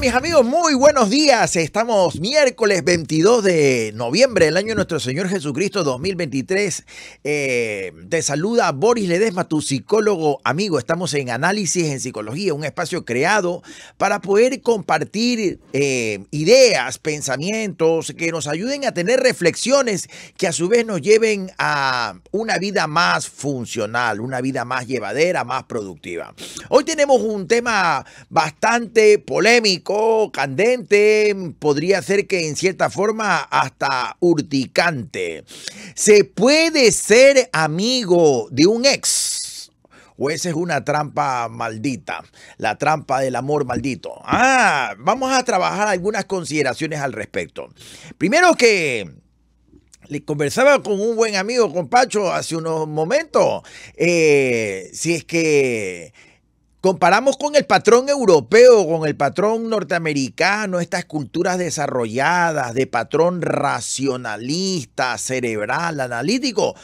mis amigos, muy buenos días. Estamos miércoles 22 de noviembre del año de nuestro Señor Jesucristo 2023. Eh, te saluda Boris Ledesma, tu psicólogo amigo. Estamos en Análisis en Psicología, un espacio creado para poder compartir eh, ideas, pensamientos que nos ayuden a tener reflexiones que a su vez nos lleven a una vida más funcional, una vida más llevadera, más productiva. Hoy tenemos un tema bastante polémico candente, podría ser que en cierta forma hasta urticante. ¿Se puede ser amigo de un ex? O esa es una trampa maldita, la trampa del amor maldito. Ah, vamos a trabajar algunas consideraciones al respecto. Primero que le conversaba con un buen amigo, compacho hace unos momentos, eh, si es que comparamos con el patrón europeo, con el patrón norteamericano, estas culturas desarrolladas de patrón racionalista, cerebral, analítico,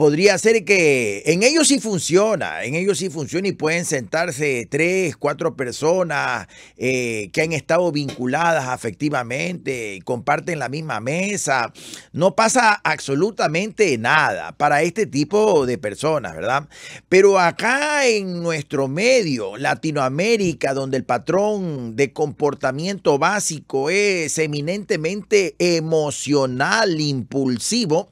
podría ser que en ellos sí funciona, en ellos sí funciona y pueden sentarse tres, cuatro personas eh, que han estado vinculadas afectivamente, y comparten la misma mesa, no pasa absolutamente nada para este tipo de personas, ¿verdad? Pero acá en nuestro medio, Latinoamérica, donde el patrón de comportamiento básico es eminentemente emocional, impulsivo,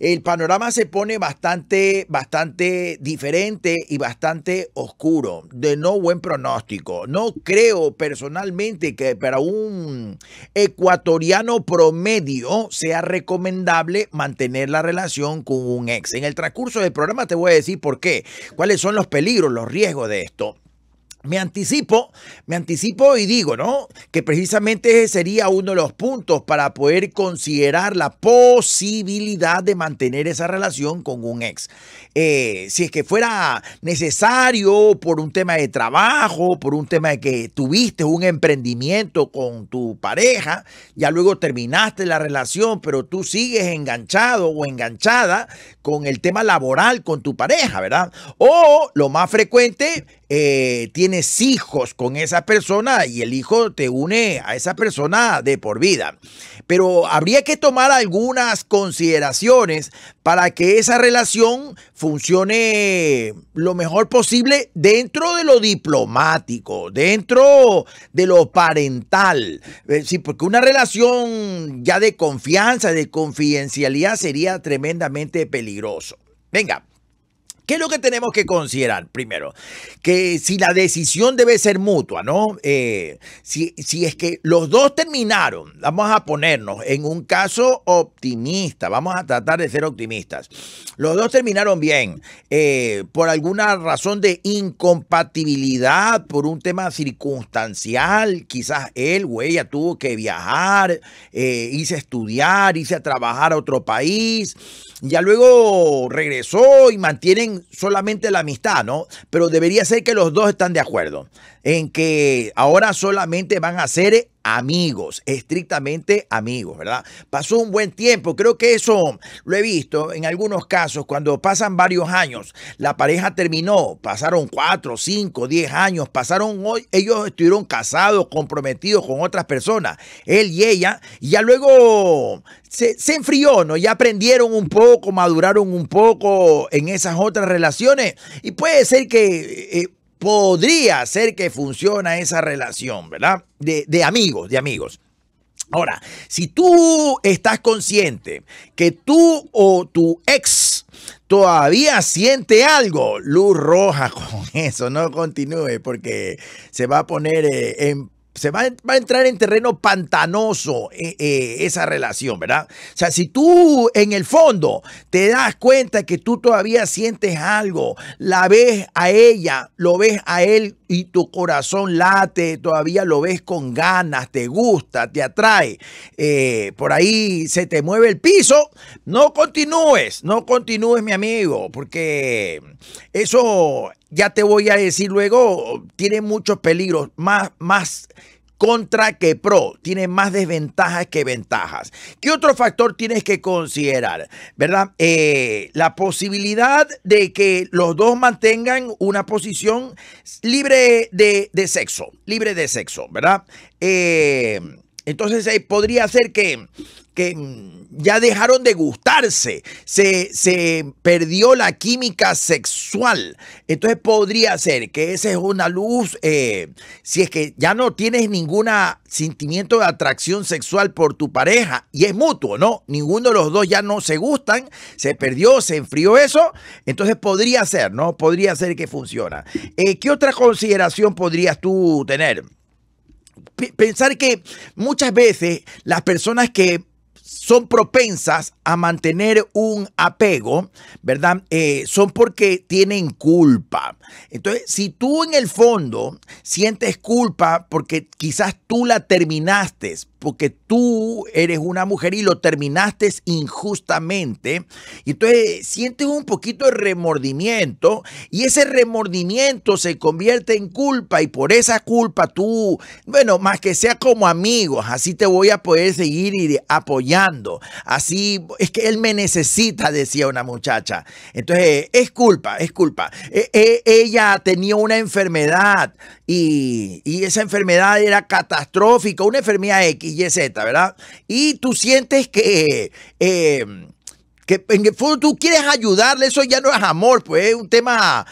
el panorama se pone bastante, bastante diferente y bastante oscuro, de no buen pronóstico. No creo personalmente que para un ecuatoriano promedio sea recomendable mantener la relación con un ex. En el transcurso del programa te voy a decir por qué, cuáles son los peligros, los riesgos de esto. Me anticipo, me anticipo y digo, ¿no? Que precisamente ese sería uno de los puntos para poder considerar la posibilidad de mantener esa relación con un ex. Eh, si es que fuera necesario por un tema de trabajo, por un tema de que tuviste un emprendimiento con tu pareja, ya luego terminaste la relación, pero tú sigues enganchado o enganchada con el tema laboral con tu pareja, ¿verdad? O lo más frecuente eh, tienes hijos con esa persona y el hijo te une a esa persona de por vida. Pero habría que tomar algunas consideraciones para que esa relación funcione lo mejor posible dentro de lo diplomático, dentro de lo parental. Eh, sí, porque una relación ya de confianza, de confidencialidad sería tremendamente peligroso. Venga. ¿Qué es lo que tenemos que considerar? Primero, que si la decisión debe ser mutua, ¿no? Eh, si, es que los dos terminaron, vamos a ponernos en un caso optimista, vamos a tratar de ser optimistas. Los dos terminaron bien, eh, por alguna razón de incompatibilidad, por un tema circunstancial, quizás él o ella tuvo que viajar, hice eh, estudiar, hice a trabajar a otro país, ya luego regresó y mantienen solamente la amistad, ¿no? Pero debería ser que los dos están de acuerdo en que ahora solamente van a ser eh, amigos, estrictamente amigos, ¿verdad? Pasó un buen tiempo, creo que eso lo he visto en algunos casos, cuando pasan varios años, la pareja terminó, pasaron cuatro, cinco, diez años, pasaron, ellos estuvieron casados, comprometidos con otras personas, él y ella, y ya luego se, enfrió, ¿no? Ya aprendieron un poco, maduraron un poco en esas otras relaciones, y puede ser que eh, podría ser que funciona esa relación, ¿verdad? De, amigos, de amigos. Ahora, si tú estás consciente que tú o tu ex todavía siente algo, luz roja con eso, no continúe porque se va a poner eh, en se va, a entrar en terreno pantanoso eh, eh, esa relación, ¿verdad? O sea, si tú en el fondo te das cuenta que tú todavía sientes algo, la ves a ella, lo ves a él y tu corazón late, todavía lo ves con ganas, te gusta, te atrae, eh, por ahí se te mueve el piso, no continúes, no continúes mi amigo, porque eso ya te voy a decir luego, tiene muchos peligros, más, más contra que pro, tiene más desventajas que ventajas. ¿Qué otro factor tienes que considerar? ¿Verdad? Eh, la posibilidad de que los dos mantengan una posición libre de, de sexo, libre de sexo, ¿verdad? Eh, entonces eh, podría ser que que mm, ya dejaron de gustarse, se, perdió la química sexual. Entonces podría ser que esa es una luz, eh, si es que ya no tienes ningún sentimiento de atracción sexual por tu pareja, y es mutuo, ¿no? Ninguno de los dos ya no se gustan, se perdió, se enfrió eso, entonces podría ser, ¿no? Podría ser que funciona. Eh, ¿Qué otra consideración podrías tú tener? pensar que muchas veces las personas que son propensas a mantener un apego, ¿verdad? Eh, son porque tienen culpa. Entonces, si tú en el fondo sientes culpa porque quizás tú la terminaste, porque tú eres una mujer y lo terminaste injustamente. Y entonces sientes un poquito de remordimiento y ese remordimiento se convierte en culpa y por esa culpa tú, bueno, más que sea como amigos, así te voy a poder seguir apoyando. Así es que él me necesita, decía una muchacha. Entonces, es culpa, es culpa. E, e, ella tenía una enfermedad y, esa enfermedad era catastrófica, una enfermedad X, Y, Z, ¿verdad? Y tú sientes que... Eh, que en tú quieres ayudarle, eso ya no es amor, pues es un tema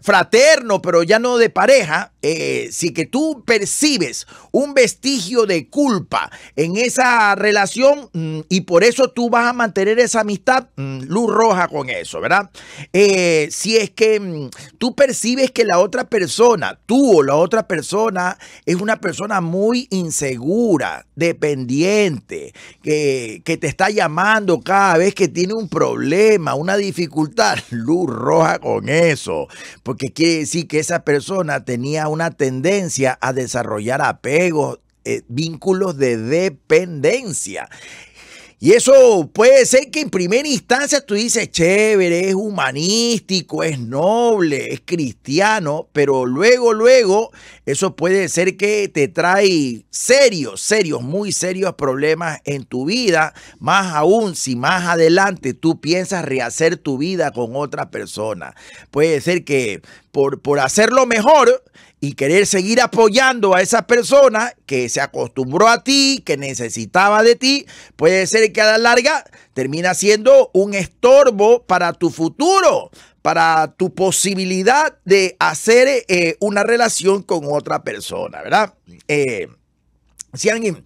fraterno, pero ya no de pareja, eh, si que tú percibes un vestigio de culpa en esa relación mm, y por eso tú vas a mantener esa amistad, mm, luz roja con eso, ¿verdad? Eh, si es que mm, tú percibes que la otra persona, tú o la otra persona, es una persona muy insegura, dependiente, que te está llamando cada vez que tiene un problema, una dificultad, luz roja con eso porque quiere decir que esa persona tenía una tendencia a desarrollar apegos, eh, vínculos de dependencia. Y eso puede ser que en primera instancia tú dices, chévere, es humanístico, es noble, es cristiano, pero luego, luego, eso puede ser que te trae serios, serios, muy serios problemas en tu vida, más aún si más adelante tú piensas rehacer tu vida con otra persona. Puede ser que por, por hacerlo mejor, y querer seguir apoyando a esa persona que se acostumbró a ti, que necesitaba de ti, puede ser que a la larga termina siendo un estorbo para tu futuro, para tu posibilidad de hacer eh, una relación con otra persona, ¿verdad? Eh, si alguien,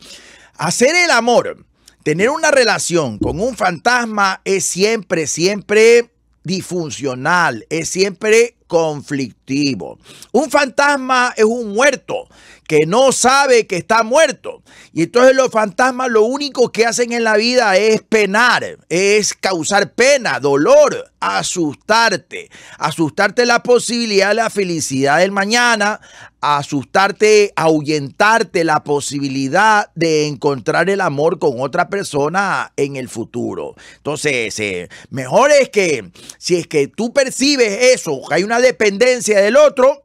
hacer el amor, tener una relación con un fantasma es siempre, siempre disfuncional, es siempre conflictivo. Un fantasma es un muerto que no sabe que está muerto. Y entonces los fantasmas lo único que hacen en la vida es penar, es causar pena, dolor, asustarte, asustarte la posibilidad de la felicidad del mañana, asustarte, ahuyentarte la posibilidad de encontrar el amor con otra persona en el futuro. Entonces, eh, mejor es que si es que tú percibes eso, que hay una dependencia del otro,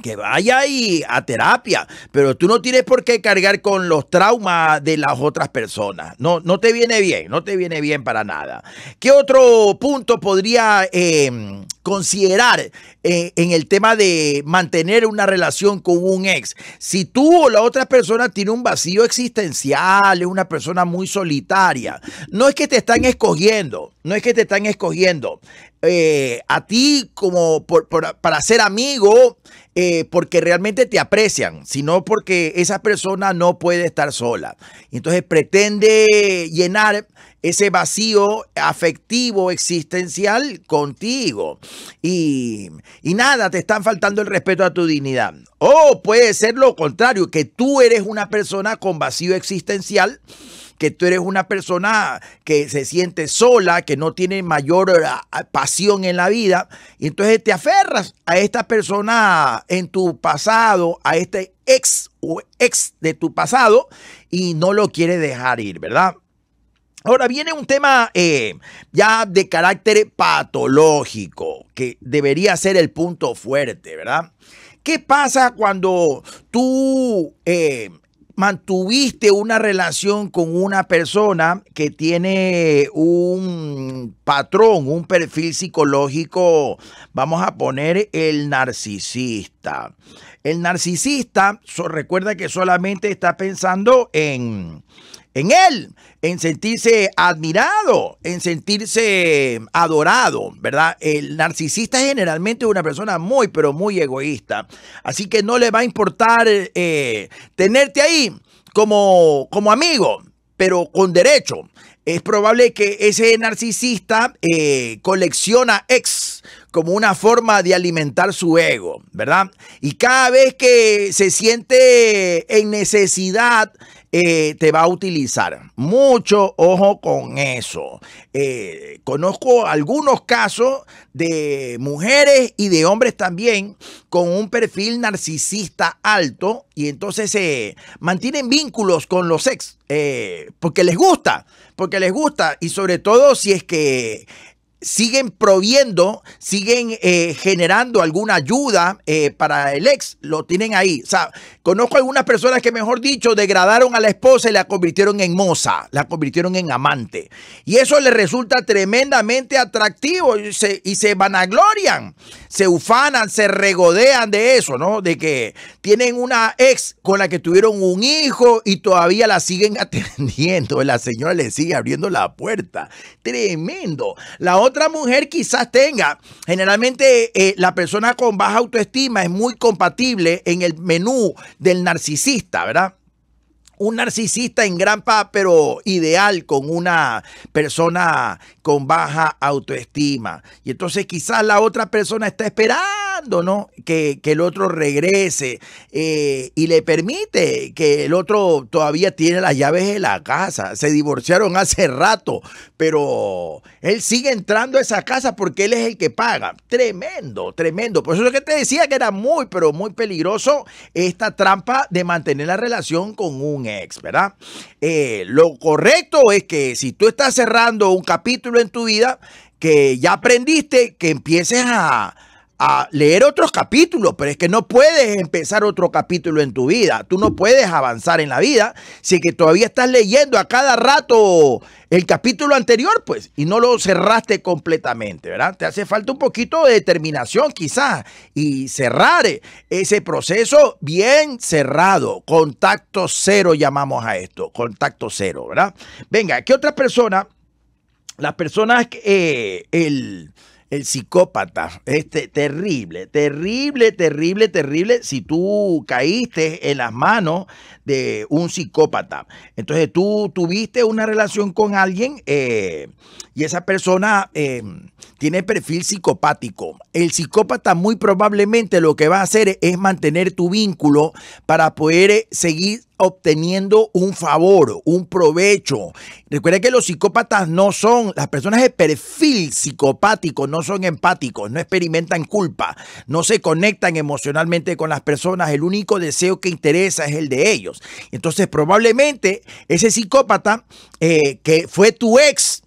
que vaya ahí a terapia, pero tú no tienes por qué cargar con los traumas de las otras personas. No, no te viene bien, no te viene bien para nada. ¿Qué otro punto podría em, considerar eh, en el tema de mantener una relación con un ex? Si tú o la otra persona tiene un vacío existencial, es una persona muy solitaria, no es que te están escogiendo, no es que te están escogiendo. Eh, a ti como para ser amigo, eh, porque realmente te aprecian, sino porque esa persona no puede estar sola. Entonces pretende llenar ese vacío afectivo existencial contigo. Y, y, nada, te están faltando el respeto a tu dignidad. O puede ser lo contrario, que tú eres una persona con vacío existencial que tú eres una persona que se siente sola, que no tiene mayor eh, pasión en la vida, y entonces te aferras a esta persona en tu pasado, a este ex o ex de tu pasado, y no lo quieres dejar ir, ¿verdad? Ahora viene un tema eh, ya de carácter patológico, que debería ser el punto fuerte, ¿verdad? ¿Qué pasa cuando tú eh, mantuviste una relación con una persona que tiene un patrón, un perfil psicológico, vamos a poner el narcisista. El narcisista, recuerda que solamente está pensando en, en Él, en sentirse admirado, en sentirse adorado, ¿verdad? El narcisista generalmente es una persona muy, pero muy egoísta. Así que no le va a importar eh, tenerte ahí como, como amigo, pero con derecho. Es probable que ese narcisista eh, colecciona ex como una forma de alimentar su ego, ¿verdad? Y cada vez que se siente en necesidad, eh, te va a utilizar. Mucho ojo con eso. Eh, conozco algunos casos de mujeres y de hombres también con un perfil narcisista alto y entonces se mantienen vínculos con los ex eh, porque les gusta, porque les gusta y sobre todo si es que siguen proviendo, siguen eh, generando alguna ayuda eh, para el ex, lo tienen ahí. O sea, conozco algunas personas que, mejor dicho, degradaron a la esposa y la convirtieron en moza, la convirtieron en amante. Y eso les resulta tremendamente atractivo y se, y se vanaglorian se ufanan, se regodean de eso, ¿no? De que tienen una ex con la que tuvieron un hijo y todavía la siguen atendiendo. La señora le sigue abriendo la puerta. Tremendo. La otra mujer quizás tenga, generalmente eh, la persona con baja autoestima es muy compatible en el menú del narcisista, ¿verdad? un narcisista en gran paz, pero ideal con una persona con baja autoestima. Y entonces quizás la otra persona está esperando que, el otro regrese eh, y le permite que el otro todavía tiene las llaves de la casa. Se divorciaron hace rato, pero él sigue entrando a esa casa porque él es el que paga. Tremendo, tremendo. Por eso es que te decía que era muy, pero muy peligroso esta trampa de mantener la relación con un ex, ¿verdad? Eh, lo correcto es que si tú estás cerrando un capítulo en tu vida, que ya aprendiste, que empieces a, a leer otros capítulos, pero es que no puedes empezar otro capítulo en tu vida. Tú no puedes avanzar en la vida si que todavía estás leyendo a cada rato el capítulo anterior, pues, y no lo cerraste completamente, ¿verdad? Te hace falta un poquito de determinación quizás y cerrar ese proceso bien cerrado. Contacto cero llamamos a esto, contacto cero, ¿verdad? Venga, ¿qué otra persona? Las personas, que... Eh, el el psicópata, este terrible, terrible, terrible, terrible, si tú caíste en las manos de un psicópata. Entonces tú tuviste una relación con alguien eh, y esa persona eh, tiene perfil psicopático. El psicópata muy probablemente lo que va a hacer es mantener tu vínculo para poder eh, seguir obteniendo un favor, un provecho. Recuerda que los psicópatas no son, las personas de perfil psicopático no son empáticos, no experimentan culpa, no se conectan emocionalmente con las personas, el único deseo que interesa es el de ellos. Entonces probablemente ese psicópata eh, que fue tu ex,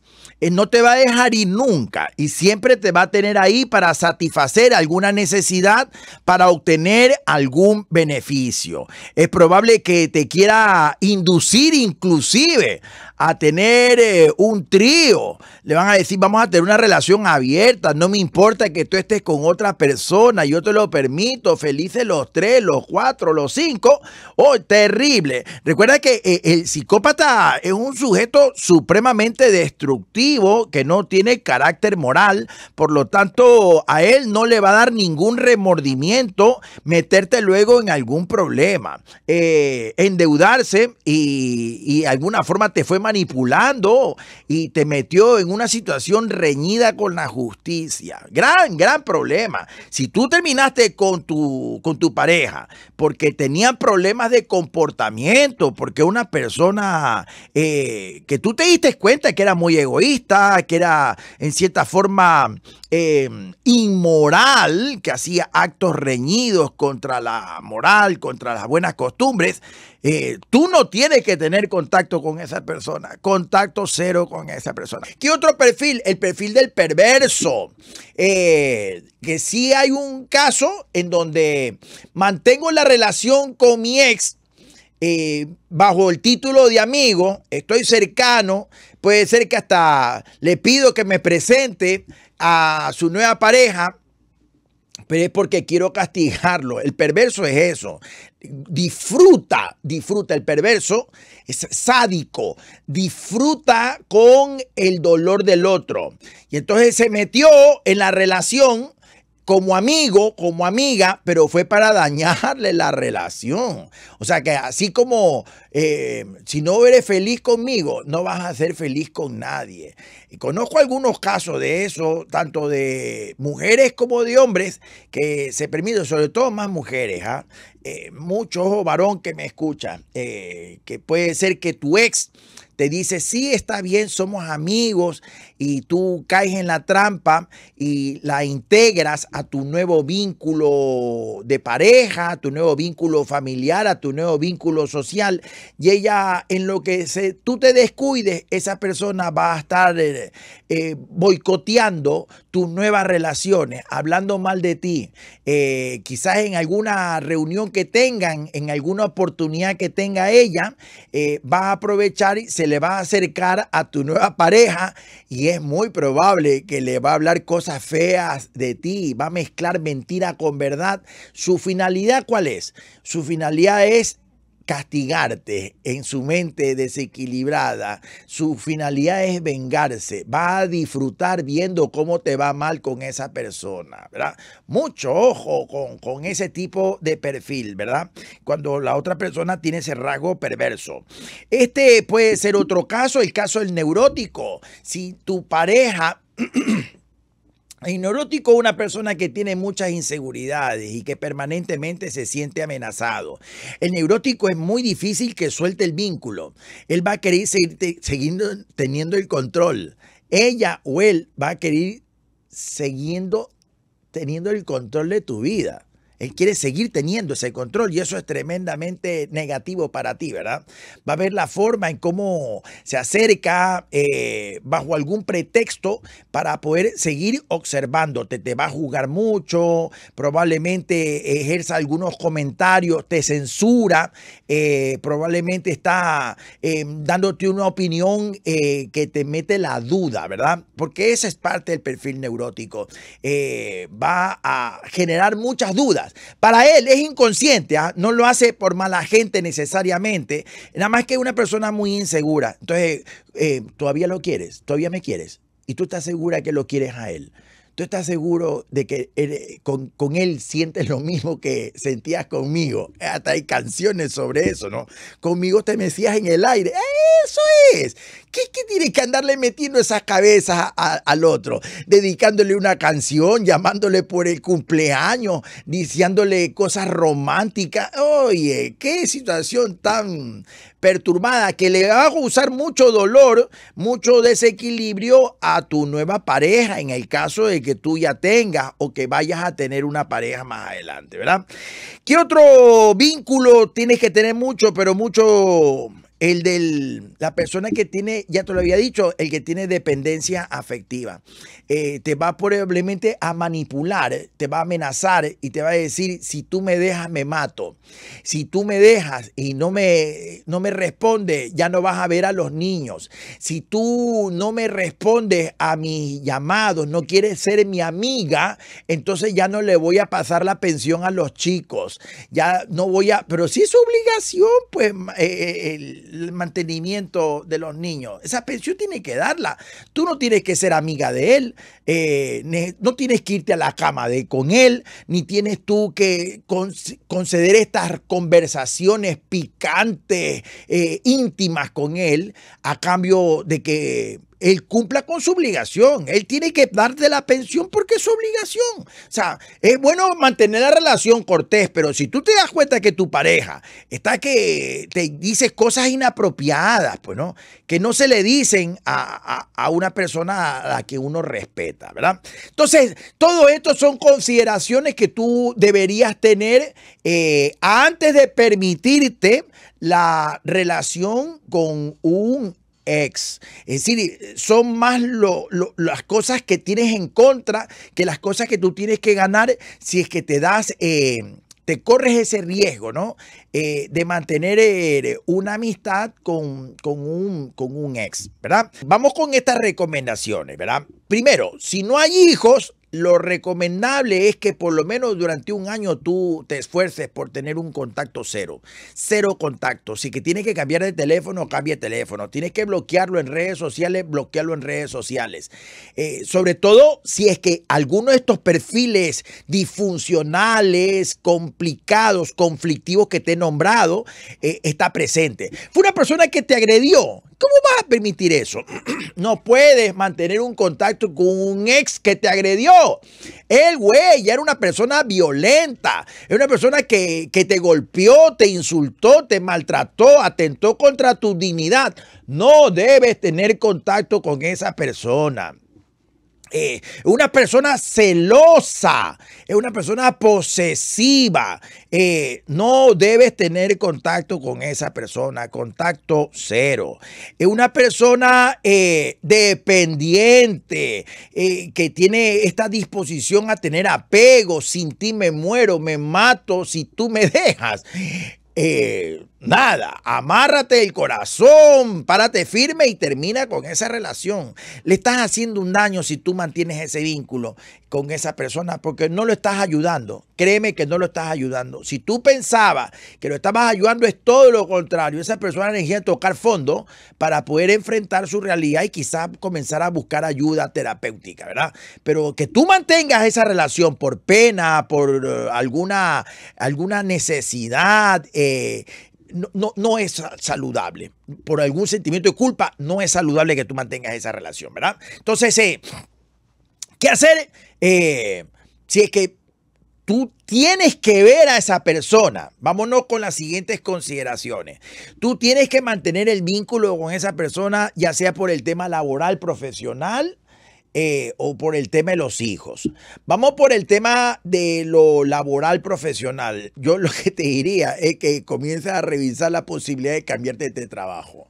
eh, no te va a dejar ir nunca y siempre te va a tener ahí para satisfacer alguna necesidad, para obtener algún beneficio. Es probable que te quiera inducir inclusive a tener eh, un trío, le van a decir, vamos a tener una relación abierta, no me importa que tú estés con otra persona, yo te lo permito, felices los tres, los cuatro, los cinco, oh, terrible. Recuerda que eh, el psicópata es un sujeto supremamente destructivo, que no tiene carácter moral, por lo tanto a él no le va a dar ningún remordimiento meterte luego en algún problema, eh, endeudarse y, y alguna forma te fue manipulando y te metió en una situación reñida con la justicia. Gran, gran problema. Si tú terminaste con tu, con tu pareja porque tenían problemas de comportamiento, porque una persona eh, que tú te diste cuenta que era muy egoísta, que era en cierta forma eh, inmoral, que hacía actos reñidos contra la moral, contra las buenas costumbres, eh, tú no tienes que tener contacto con esa persona, contacto cero con esa persona. ¿Qué otro perfil? El perfil del perverso. Eh, que si hay un caso en donde mantengo la relación con mi ex, eh, bajo el título de amigo, estoy cercano, puede ser que hasta le pido que me presente a su nueva pareja, pero es porque quiero castigarlo. El perverso es eso. Disfruta, disfruta. El perverso es sádico. Disfruta con el dolor del otro. Y entonces se metió en la relación como amigo, como amiga, pero fue para dañarle la relación. O sea que así como eh, si no eres feliz conmigo, no vas a ser feliz con nadie. Y conozco algunos casos de eso, tanto de mujeres como de hombres, que se permiten, sobre todo más mujeres, ¿ah? Eh, mucho varón que me escuchan, eh, que puede ser que tu ex te dice, sí, está bien, somos amigos y tú caes en la trampa y la integras a tu nuevo vínculo de pareja, a tu nuevo vínculo familiar, a tu nuevo vínculo social, y ella en lo que se, tú te descuides, esa persona va a estar eh, eh, boicoteando tus nuevas relaciones, hablando mal de ti, eh, quizás en alguna reunión que tengan, en alguna oportunidad que tenga ella, va a aprovechar y se le va a acercar a tu nueva pareja y es muy probable que le va a hablar cosas feas de ti, va a mezclar mentira con verdad. Su finalidad, ¿cuál es? Su finalidad es castigarte en su mente desequilibrada. Su finalidad es vengarse. Va a disfrutar viendo cómo te va mal con esa persona, ¿verdad? Mucho ojo con, con ese tipo de perfil, ¿verdad? Cuando la otra persona tiene ese rasgo perverso. Este puede ser otro caso, el caso del neurótico. Si tu pareja... El neurótico es una persona que tiene muchas inseguridades y que permanentemente se siente amenazado. El neurótico es muy difícil que suelte el vínculo. Él va a querer seguir, teniendo el control. Ella o él va a querer seguir teniendo el control de tu vida. Él quiere seguir teniendo ese control y eso es tremendamente negativo para ti, ¿verdad? Va a ver la forma en cómo se acerca eh, bajo algún pretexto para poder seguir observándote. Te va a jugar mucho, probablemente ejerza algunos comentarios, te censura, eh, probablemente está em, dándote una opinión eh, que te mete la duda, ¿verdad? Porque esa es parte del perfil neurótico. va a generar muchas dudas para él es inconsciente, ¿ah? no lo hace por mala gente necesariamente, nada más que una persona muy insegura. Entonces, eh, todavía lo quieres, todavía me quieres. Y tú estás segura que lo quieres a él. ¿Tú estás seguro de que con, con, él sientes lo mismo que sentías conmigo? Hasta hay canciones sobre eso, ¿no? Conmigo te mecías en el aire. Eso es. ¿Qué, que tiene que andarle metiendo esas cabezas al otro? Dedicándole una canción, llamándole por el cumpleaños, diciéndole cosas románticas. Oye, qué situación tan perturbada que le va a causar mucho dolor, mucho desequilibrio a tu nueva pareja en el caso de que tú ya tengas o que vayas a tener una pareja más adelante, ¿verdad? ¿Qué otro vínculo tienes que tener mucho, pero mucho el de la persona que tiene, ya te lo había dicho, el que tiene dependencia afectiva. Eh, te va probablemente a manipular, te va a amenazar y te va a decir, si tú me dejas, me mato. Si tú me dejas y no me, no me responde, ya no vas a ver a los niños. Si tú no me respondes a mis llamados, no quieres ser mi amiga, entonces ya no le voy a pasar la pensión a los chicos. Ya no voy a, pero si es obligación, pues... Eh, eh, el, el mantenimiento de los niños. Esa pensión tiene que darla. Tú no tienes que ser amiga de él, eh, no tienes que irte a la cama de, con él, ni tienes tú que conceder estas conversaciones picantes, eh, íntimas con él, a cambio de que él cumpla con su obligación. Él tiene que darte la pensión porque es su obligación. O sea, es bueno mantener la relación cortés, pero si tú te das cuenta que tu pareja está que te dice cosas inapropiadas, pues no, que no se le dicen a, una persona a la que uno respeta, ¿verdad? Entonces, todo esto son consideraciones que tú deberías tener eh, antes de permitirte la relación con un ex. Es decir, son más las cosas que tienes en contra que las cosas que tú tienes que ganar si es que te das... Eh, te corres ese riesgo, ¿no? Eh, de mantener eh, una amistad con, un, con un ex, ¿verdad? Vamos con estas recomendaciones, ¿verdad? Primero, si no hay hijos, lo recomendable es que por lo menos durante un año tú te esfuerces por tener un contacto cero. Cero contacto. Si que tienes que cambiar de teléfono, cambie de teléfono. Tienes que bloquearlo en redes sociales, bloquearlo en redes sociales. Eh, sobre todo si es que alguno de estos perfiles disfuncionales, complicados, conflictivos que te he nombrado, eh, está presente. Fue una persona que te agredió. ¿Cómo vas a permitir eso? no puedes mantener un contacto con un ex que te agredió. El güey ya era una persona violenta, era una persona que, que te golpeó, te insultó, te maltrató, atentó contra tu dignidad. No debes tener contacto con esa persona. Eh, una persona celosa, es eh, una persona posesiva. Eh, no debes tener contacto con esa persona, contacto cero. Es una persona dependiente, que tiene esta disposición a tener apego, sin ti me muero, me mato, si tú me dejas. Nada, amárrate el corazón, párate firme y termina con esa relación. Le estás haciendo un daño si tú mantienes ese vínculo con esa persona porque no lo estás ayudando. Créeme que no lo estás ayudando. Si tú pensabas que lo estabas ayudando es todo lo contrario. Esa persona necesita tocar fondo para poder enfrentar su realidad y quizás comenzar a buscar ayuda terapéutica, ¿verdad? Pero que tú mantengas esa relación por pena, por eh, alguna, alguna necesidad. Eh, no, no, es saludable. Por algún sentimiento de culpa, no es saludable que tú mantengas esa relación, ¿verdad? Entonces, eh, ¿qué hacer? Eh, si es que tú tienes que ver a esa persona. Vámonos con las siguientes consideraciones. Tú tienes que mantener el vínculo con esa persona, ya sea por el tema laboral, profesional eh, o por el tema de los hijos. Vamos por el tema de lo laboral profesional. Yo lo que te diría es que comiences a revisar la posibilidad de cambiarte de trabajo.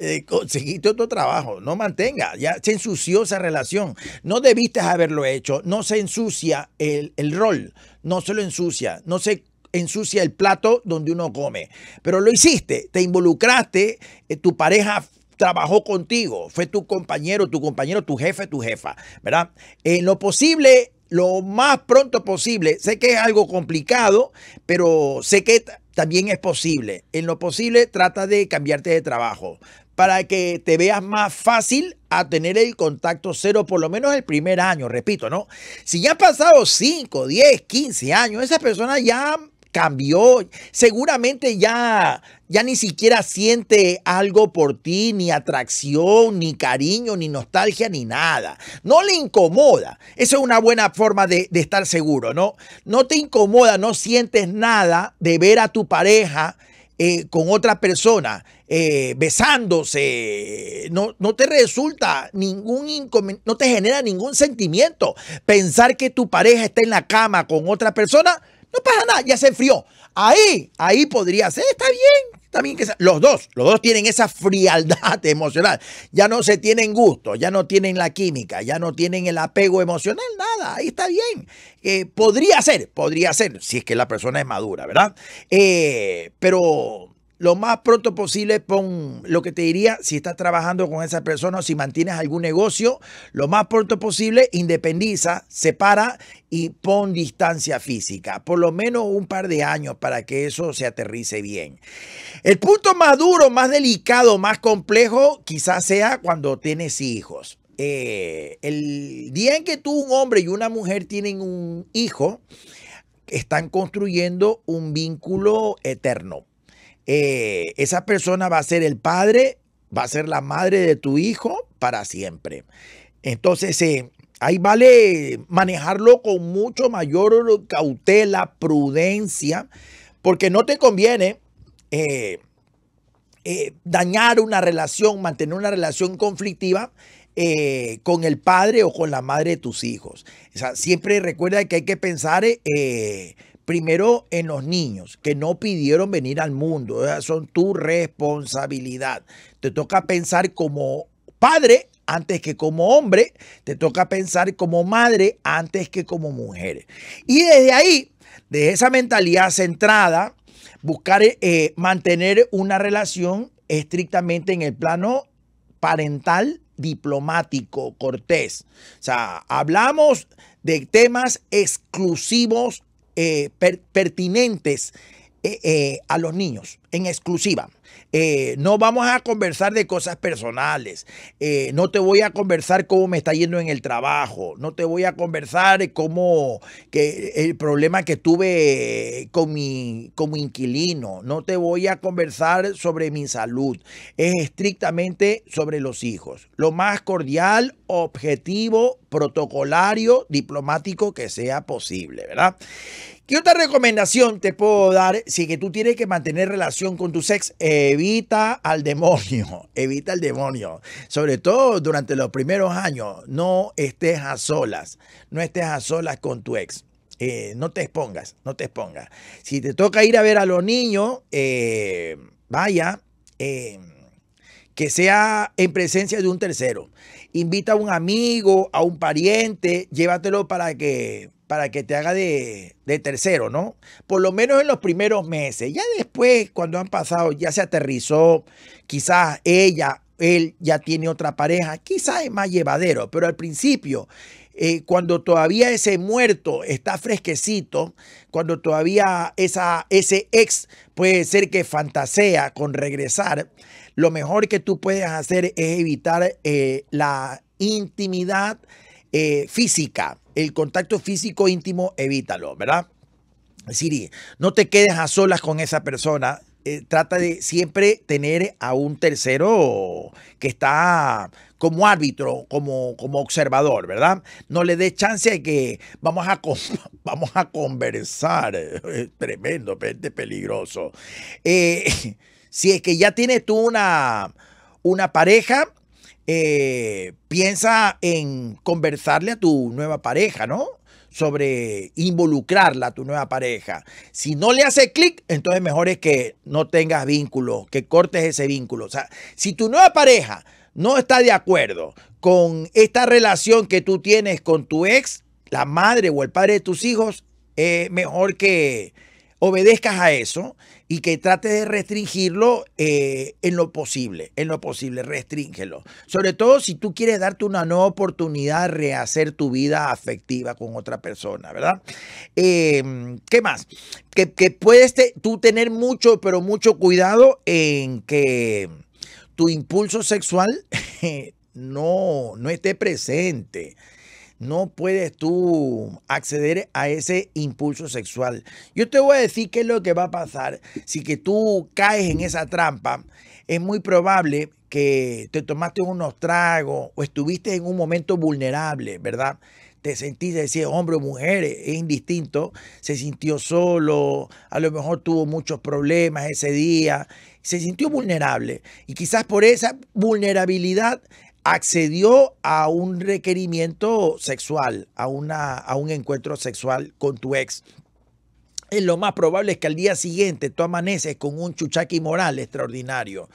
Eh, conseguiste otro trabajo, no mantenga, ya se ensució esa relación, no debiste haberlo hecho, no se ensucia el, el rol, no se lo ensucia, no se ensucia el plato donde uno come. Pero lo hiciste, te involucraste, eh, tu pareja trabajó contigo, fue tu compañero, tu compañero, tu jefe, tu jefa, ¿verdad? En lo posible, lo más pronto posible, sé que es algo complicado, pero sé que también es posible. En lo posible, trata de cambiarte de trabajo para que te veas más fácil a tener el contacto cero, por lo menos el primer año, repito, ¿no? Si ya han pasado 5, 10, 15 años, esas personas ya cambió. Seguramente ya, ya ni siquiera siente algo por ti, ni atracción, ni cariño, ni nostalgia, ni nada. No le incomoda. Esa es una buena forma de, estar seguro, ¿no? No te incomoda, no sientes nada de ver a tu pareja. Eh, con otra persona, eh, besándose, no, no, te resulta ningún inconveniente, no te genera ningún sentimiento. Pensar que tu pareja está en la cama con otra persona no pasa nada, ya se enfrió. Ahí, ahí podría ser, está bien, también que los dos, los dos tienen esa frialdad emocional. Ya no se tienen gusto, ya no tienen la química, ya no tienen el apego emocional, nada, ahí está bien. Eh, podría ser, podría ser, si es que la persona es madura, ¿verdad? Eh, pero lo más pronto posible pon lo que te diría si estás trabajando con esa persona o si mantienes algún negocio, lo más pronto posible independiza, separa y pon distancia física, por lo menos un par de años para que eso se aterrice bien. El punto más duro, más delicado, más complejo quizás sea cuando tienes hijos. Eh, el día en que tú, un hombre y una mujer tienen un hijo, están construyendo un vínculo eterno eh, esa persona va a ser el padre, va a ser la madre de tu hijo para siempre. Entonces, eh, ahí vale manejarlo con mucho mayor cautela, prudencia, porque no te conviene eh, dañar una relación, mantener una relación conflictiva. con el padre o con la madre de tus hijos. siempre recuerda que hay que pensar Primero en los niños, que no pidieron venir al mundo, son tu responsabilidad. Te toca pensar como padre antes que como hombre, te toca pensar como madre antes que como mujer. Y desde ahí, desde esa mentalidad centrada, buscar eh, mantener una relación estrictamente en el plano parental diplomático, cortés. O sea, hablamos de temas exclusivos eh, pertinentes eh, eh, a los niños en exclusiva. Eh, no vamos a conversar de cosas personales. Eh, no te voy a conversar cómo me está yendo en el trabajo. No te voy a conversar cómo que el problema que tuve con mi, inquilino. No te voy a conversar sobre mi salud. Es estrictamente sobre los hijos. Lo más cordial, objetivo, protocolario, diplomático que sea posible, ¿verdad? ¿Qué otra recomendación te puedo dar si que tú tienes que mantener relaciones con tu ex, evita al demonio, evita al demonio. Sobre todo durante los primeros años, no estés a solas, no estés a solas con tu ex. Eh, no te expongas, no te expongas. Si te toca ir a ver a los niños, eh, vaya, eh, que sea en presencia de un tercero. Invita a un amigo, a un pariente, llévatelo para que para que te haga de, tercero, ¿no? Por lo menos en los primeros meses. Ya después, cuando han pasado, ya se aterrizó, quizás ella, él ya tiene otra pareja, quizás es más llevadero, pero al principio, eh, cuando todavía ese muerto está fresquecito, cuando todavía esa, ese ex puede ser que fantasea con regresar, lo mejor que tú puedes hacer es evitar eh, la intimidad eh, física el contacto físico íntimo, evítalo, ¿verdad? Siri, no te quedes a solas con esa persona. Eh, trata de siempre tener a un tercero que está como árbitro, como, como observador, ¿verdad? No le des chance de que vamos a, vamos a conversar. Es tremendo, peligroso. Eh, si es que ya tienes tú una, una pareja, eh, piensa en conversarle a tu nueva pareja, ¿no? Sobre involucrarla a tu nueva pareja. Si no le hace clic, entonces mejor es que no tengas vínculo, que cortes ese vínculo. O sea, si tu nueva pareja no está de acuerdo con esta relación que tú tienes con tu ex, la madre o el padre de tus hijos, es eh, mejor que obedezcas a eso y que trate de restringirlo eh, en lo posible, en lo posible, restríngelo. Sobre todo si tú quieres darte una nueva oportunidad de rehacer tu vida afectiva con otra persona, ¿verdad? Em, ¿Qué más? Que, puedes tú tener mucho, pero mucho cuidado en que tu impulso sexual no, no esté presente no puedes tú acceder a ese impulso sexual. Yo te voy a decir qué es lo que va a pasar. Si que tú caes en esa trampa, es muy probable que te tomaste unos tragos o estuviste en un momento vulnerable, ¿verdad? te sentiste, si hombre o mujer, es indistinto, se sintió solo, a lo mejor tuvo muchos problemas ese día, se sintió vulnerable. Y quizás por esa vulnerabilidad accedió a un requerimiento sexual, a, una, a un encuentro sexual con tu ex. Es lo más probable es que al día siguiente tú amaneces con un chuchaqui moral extraordinario,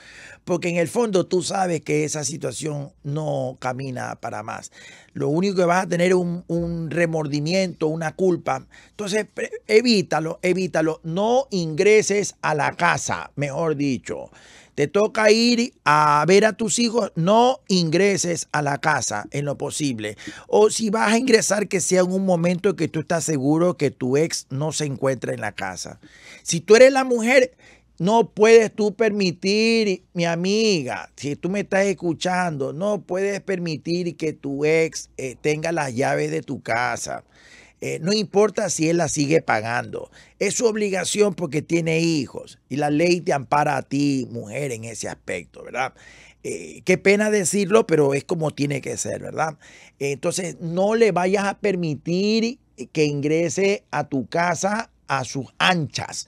porque en el fondo tú sabes que esa situación no camina para más. Lo único que vas a tener es un, un remordimiento, una culpa. Entonces, evítalo, evítalo. No ingreses a la casa, mejor dicho te toca ir a ver a tus hijos, no ingreses a la casa en lo posible. O si vas a ingresar, que sea en un momento que tú estás seguro que tu ex no se encuentra en la casa. Si tú eres la mujer, no puedes tú permitir, mi amiga, si tú me estás escuchando, no puedes permitir que tu ex eh, tenga las llaves de tu casa. Eh, no importa si él la sigue pagando. Es su obligación porque tiene hijos y la ley te ampara a ti, mujer, en ese aspecto, ¿verdad? Eh, qué pena decirlo, pero es como tiene que ser, ¿verdad? Entonces, no le vayas a permitir que ingrese a tu casa a sus anchas.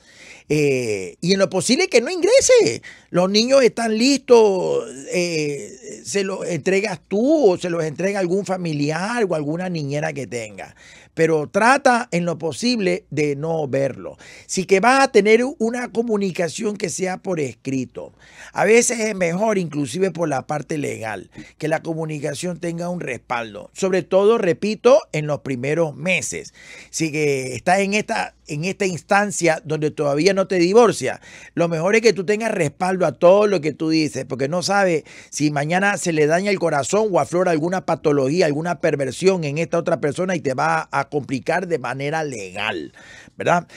Eh, y en lo posible que no ingrese. Los niños están listos, se los entregas tú o se los entrega algún familiar o alguna niñera que tenga pero trata en lo posible de no verlo. Si que vas a tener una comunicación que sea por escrito. A veces es mejor, inclusive por la parte legal, que la comunicación tenga un respaldo. Sobre todo, repito, en los primeros meses. Si que estás en esta, en esta instancia donde todavía no te divorcia. Lo mejor es que tú tengas respaldo a todo lo que tú dices, porque no sabes si mañana se le daña el corazón o aflora alguna patología, alguna perversión en esta otra persona y te va a complicar de manera legal, ¿verdad?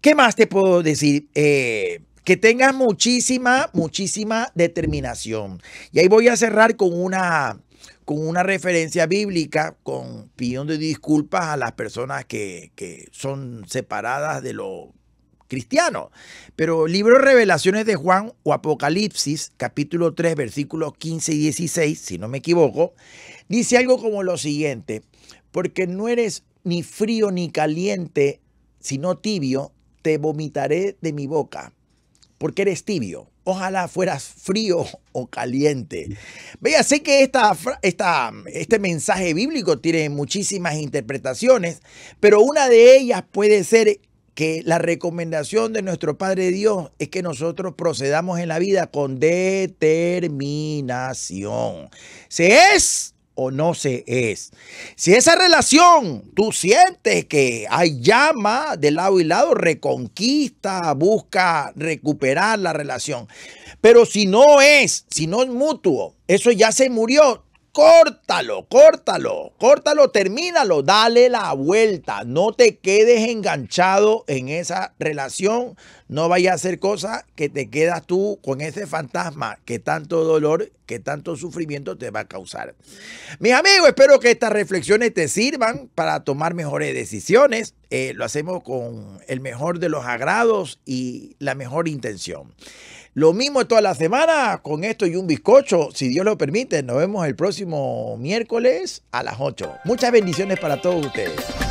¿Qué más te puedo decir? Eh, que tengas muchísima, muchísima determinación. Y ahí voy a cerrar con una, con una referencia bíblica, con pidiendo disculpas a las personas que, que son separadas de lo cristiano. Pero libro Revelaciones de Juan o Apocalipsis, capítulo 3, versículos 15 y 16, si no me equivoco, dice algo como lo siguiente, porque no eres ni frío ni caliente, sino tibio, te vomitaré de mi boca, porque eres tibio. Ojalá fueras frío o caliente. Vea, sé que esta, esta, este mensaje bíblico tiene muchísimas interpretaciones, pero una de ellas puede ser que la recomendación de nuestro Padre Dios es que nosotros procedamos en la vida con determinación. Se es o no se es. Si esa relación tú sientes que hay llama de lado y lado, reconquista, busca recuperar la relación. Pero si no es, si no es mutuo, eso ya se murió, córtalo, córtalo, córtalo, termínalo, dale la vuelta. No te quedes enganchado en esa relación. No vaya a hacer cosa que te quedas tú con ese fantasma que tanto dolor, que tanto sufrimiento te va a causar. Mis amigos, espero que estas reflexiones te sirvan para tomar mejores decisiones. Eh, lo hacemos con el mejor de los agrados y la mejor intención. Lo mismo toda la semana con esto y un bizcocho. Si Dios lo permite, nos vemos el próximo miércoles a las 8. Muchas bendiciones para todos ustedes.